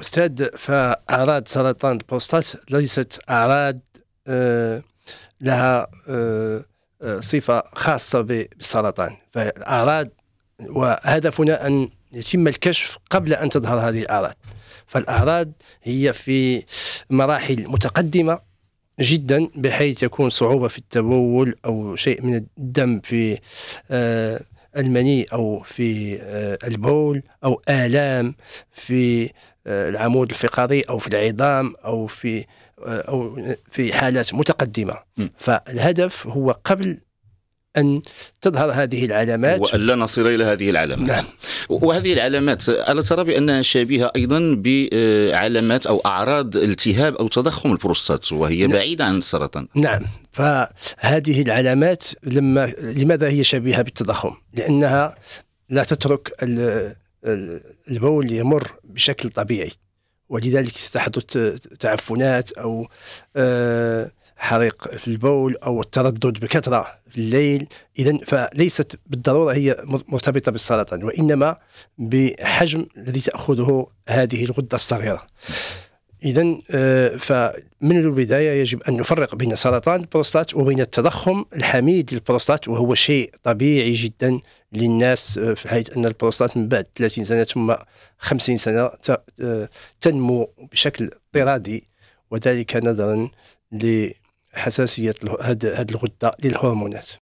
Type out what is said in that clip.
أستاذ فأعراض سرطان البروستات ليست أعراض آه، لها آه، آه، صفة خاصة بالسرطان فالأعراض وهدفنا أن يتم الكشف قبل أن تظهر هذه الأعراض فالأعراض هي في مراحل متقدمة جدا بحيث يكون صعوبة في التبول أو شيء من الدم في آه المني أو في آه، البول أو آلام في آه، العمود الفقري أو في العظام أو في آه، أو في حالات متقدمة فالهدف هو قبل أن تظهر هذه العلامات وألا نصل إلى هذه العلامات نعم. وهذه العلامات ألا ترى بأنها شبيهة أيضا بعلامات أو أعراض التهاب أو تضخم البروستات وهي نعم. بعيدة عن السرطان نعم فهذه العلامات لما لماذا هي شبيهة بالتضخم لأنها لا تترك البول يمر بشكل طبيعي ولذلك تحدث تعفنات أو آه الحريق في البول او التردد بكثره في الليل اذا فليست بالضروره هي مرتبطه بالسرطان وانما بحجم الذي تاخذه هذه الغده الصغيره اذا آه، فمن البدايه يجب ان نفرق بين سرطان البروستات وبين التضخم الحميد للبروستات وهو شيء طبيعي جدا للناس آه، في حيث ان البروستات من بعد 30 سنه ثم 50 سنه آه، تنمو بشكل اضطرادي وذلك نظرا ل حساسيه هذه الغده للهرمونات